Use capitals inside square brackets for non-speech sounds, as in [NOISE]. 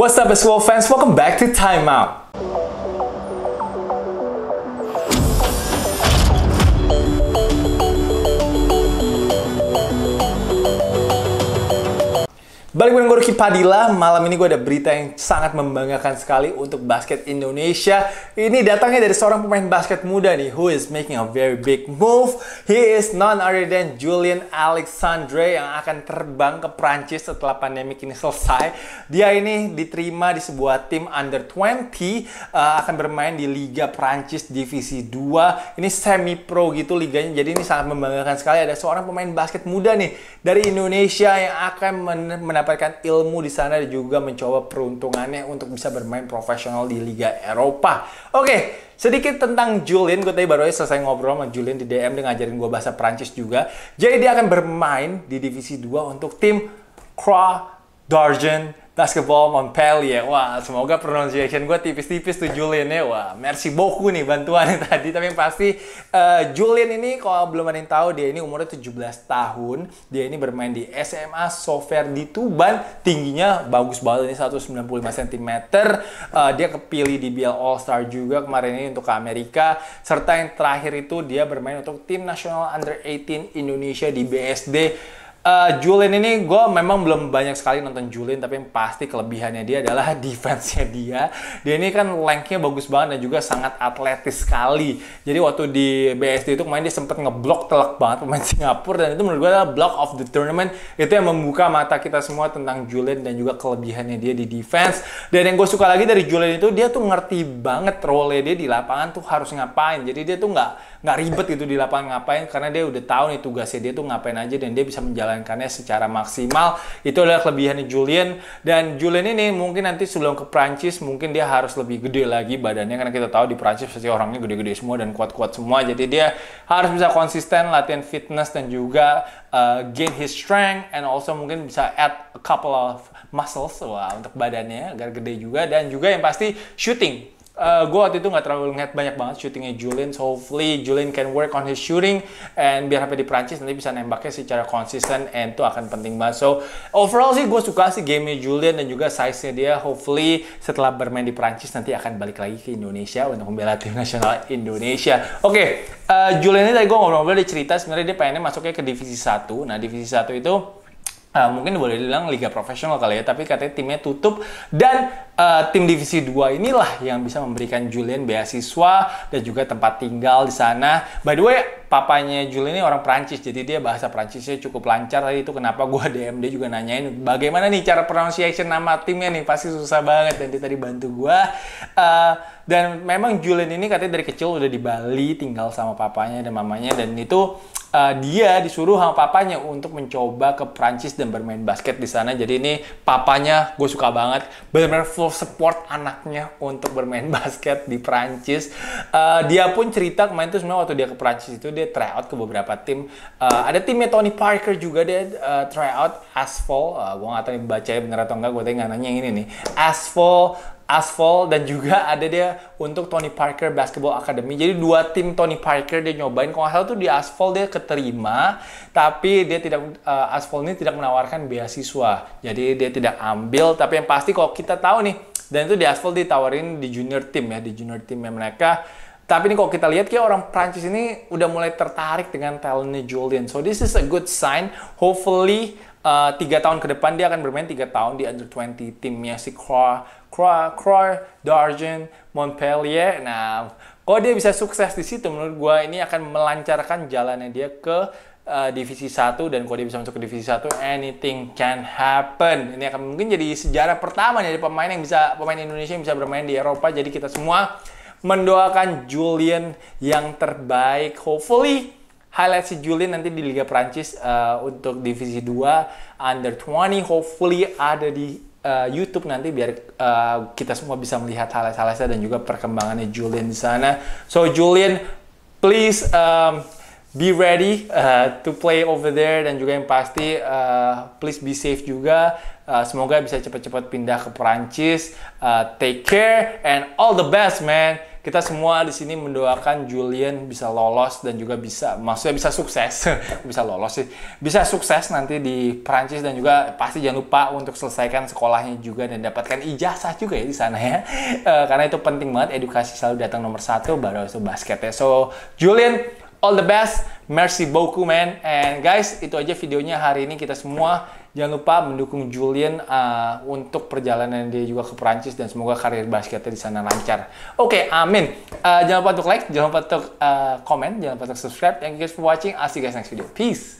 What's up, SWOL fans? Welcome back to Timeout. Balik dengan gue Padilla, malam ini gue ada berita yang sangat membanggakan sekali untuk basket Indonesia. Ini datangnya dari seorang pemain basket muda nih, who is making a very big move. He is none other than Julian Alexandre yang akan terbang ke Prancis setelah pandemi ini selesai. Dia ini diterima di sebuah tim under 20, uh, eh, akan bermain di Liga Prancis Divisi 2. Ini semi pro gitu liganya, jadi ini sangat membanggakan sekali ada seorang pemain basket muda nih dari Indonesia yang akan mendapat mendapatkan ilmu di sana dan juga mencoba peruntungannya untuk bisa bermain profesional di Liga Eropa. Oke, sedikit tentang Julian. Gue tadi baru aja selesai ngobrol sama Julian di DM. Dia ngajarin gue bahasa Prancis juga. Jadi dia akan bermain di Divisi 2 untuk tim Croix d'Argent basketball Montpellier. Wah, semoga pronunciation gue tipis-tipis tuh Julian ya. Wah, merci beaucoup nih bantuannya [LAUGHS] tadi. Tapi yang pasti uh, Julian ini kalau belum ada yang tahu dia ini umurnya 17 tahun. Dia ini bermain di SMA Sofer di Tuban. Tingginya bagus banget ini 195 cm. Uh, dia kepilih di BL All Star juga kemarin ini untuk ke Amerika. Serta yang terakhir itu dia bermain untuk tim nasional Under 18 Indonesia di BSD uh, Julin ini gue memang belum banyak sekali nonton Julian tapi yang pasti kelebihannya dia adalah [LAUGHS] defense-nya dia dia ini kan lengthnya bagus banget dan juga sangat atletis sekali jadi waktu di BSD itu kemarin dia sempat ngeblok telak banget pemain [LAUGHS] Singapura dan itu menurut gue adalah block of the tournament itu yang membuka mata kita semua tentang Julian dan juga kelebihannya dia di defense dan yang gue suka lagi dari Julian itu dia tuh ngerti banget role dia di lapangan tuh harus ngapain jadi dia tuh nggak nggak ribet gitu di lapangan ngapain karena dia udah tahu nih tugasnya dia tuh ngapain aja dan dia bisa menjalankan menjalankannya secara maksimal. Itu adalah kelebihannya Julian dan Julian ini mungkin nanti sebelum ke Prancis mungkin dia harus lebih gede lagi badannya karena kita tahu di Prancis pasti orangnya gede-gede semua dan kuat-kuat semua. Jadi dia harus bisa konsisten latihan fitness dan juga uh, gain his strength and also mungkin bisa add a couple of muscles wow untuk badannya agar gede juga dan juga yang pasti shooting uh, eh, gue waktu itu nggak terlalu ngeliat banyak banget syutingnya Julian. So hopefully Julian can work on his shooting and biar sampai di Prancis nanti bisa nembaknya secara konsisten and itu akan penting banget. So overall sih gue suka sih gamenya Julian dan juga size-nya dia. Hopefully setelah bermain di Prancis nanti akan balik lagi ke Indonesia untuk membela tim nasional Indonesia. Oke, okay, uh, eh, Julian ini tadi gue ngobrol-ngobrol dia cerita sebenarnya dia pengennya masuknya ke divisi 1. Nah divisi 1 itu Uh, mungkin boleh dibilang liga profesional kali ya, tapi katanya timnya tutup dan uh, tim divisi 2 inilah yang bisa memberikan Julian beasiswa dan juga tempat tinggal di sana. By the way, papanya Julian ini orang Perancis jadi dia bahasa Perancisnya cukup lancar. Tadi itu kenapa gue [LAUGHS] DM dia juga nanyain bagaimana nih cara pronunciation nama timnya nih, pasti susah banget. Dan dia tadi bantu gue. Uh, dan memang Julian ini katanya dari kecil udah di Bali, tinggal sama papanya dan mamanya, dan itu uh, dia disuruh sama papanya untuk mencoba ke Prancis dan bermain basket di sana. Jadi ini papanya gue suka banget, benar-benar full support anaknya untuk bermain [LAUGHS] basket di Prancis. Uh, dia pun cerita kemarin tuh sebenarnya waktu dia ke Prancis itu dia tryout ke beberapa tim. Uh, ada timnya Tony Parker juga dia uh, tryout Asphalt. Uh, gue nggak tahu nih bacanya bener atau enggak, gue tadi nggak nanya yang ini nih. Asphalt Asphalt dan juga ada dia untuk Tony Parker Basketball Academy. Jadi dua tim Tony Parker dia nyobain. Kalau salah tuh di Asphalt dia keterima, tapi dia tidak uh, Asphalt ini tidak menawarkan beasiswa. Jadi dia tidak ambil. Tapi yang pasti kalau kita tahu nih, dan itu di Asphalt ditawarin di junior team ya, di junior teamnya mereka tapi ini kalau kita lihat kayak orang Prancis ini udah mulai tertarik dengan talentnya Julian. So this is a good sign. Hopefully uh, tiga tahun ke depan dia akan bermain tiga tahun di under 20 timnya si Croix, Croix, Croix, Dargen, Montpellier. Nah, kalau dia bisa sukses di situ, menurut gue ini akan melancarkan jalannya dia ke uh, divisi 1 dan kalau dia bisa masuk ke divisi 1 anything can happen. Ini akan mungkin jadi sejarah pertama dari pemain yang bisa pemain Indonesia yang bisa bermain di Eropa. Jadi kita semua mendoakan Julian yang terbaik. Hopefully highlight si Julian nanti di Liga Prancis uh, untuk divisi 2 under 20 hopefully ada di uh, YouTube nanti biar uh, kita semua bisa melihat highlight-highlightnya dan juga perkembangannya Julian di sana. So Julian please um, be ready uh, to play over there dan juga yang pasti uh, please be safe juga uh, semoga bisa cepat-cepat pindah ke Perancis uh, take care and all the best man kita semua di sini mendoakan Julian bisa lolos dan juga bisa maksudnya bisa sukses [LAUGHS] bisa lolos sih bisa sukses nanti di Perancis dan juga pasti jangan lupa untuk selesaikan sekolahnya juga dan dapatkan ijazah juga ya di sana ya [LAUGHS] uh, karena itu penting banget edukasi selalu datang nomor satu baru itu basketnya so Julian all the best. Merci beaucoup, man. And guys, itu aja videonya hari ini kita semua. Jangan lupa mendukung Julian uh, untuk perjalanan dia juga ke Perancis dan semoga karir basketnya di sana lancar. Oke, okay, amin. Uh, jangan lupa untuk like, jangan lupa untuk uh, komen, jangan lupa untuk subscribe. Thank you guys for watching. I'll see you guys next video. Peace.